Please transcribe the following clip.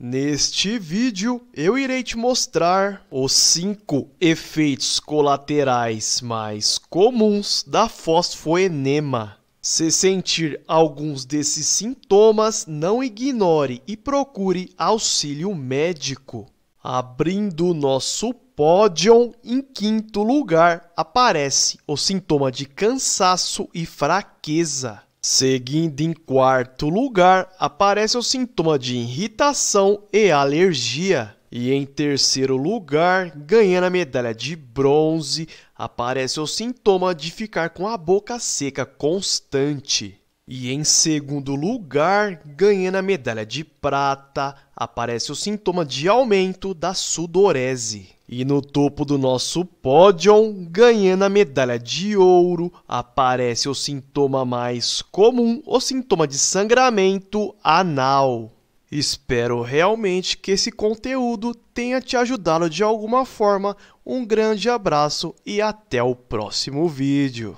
Neste vídeo eu irei te mostrar os 5 efeitos colaterais mais comuns da fosfoenema. Se sentir alguns desses sintomas, não ignore e procure auxílio médico. Abrindo nosso pódio, em quinto lugar aparece o sintoma de cansaço e fraqueza. Seguindo em quarto lugar, aparece o sintoma de irritação e alergia. E em terceiro lugar, ganhando a medalha de bronze, aparece o sintoma de ficar com a boca seca constante. E em segundo lugar, ganhando a medalha de prata, aparece o sintoma de aumento da sudorese. E no topo do nosso pódio, ganhando a medalha de ouro, aparece o sintoma mais comum, o sintoma de sangramento anal. Espero realmente que esse conteúdo tenha te ajudado de alguma forma. Um grande abraço e até o próximo vídeo.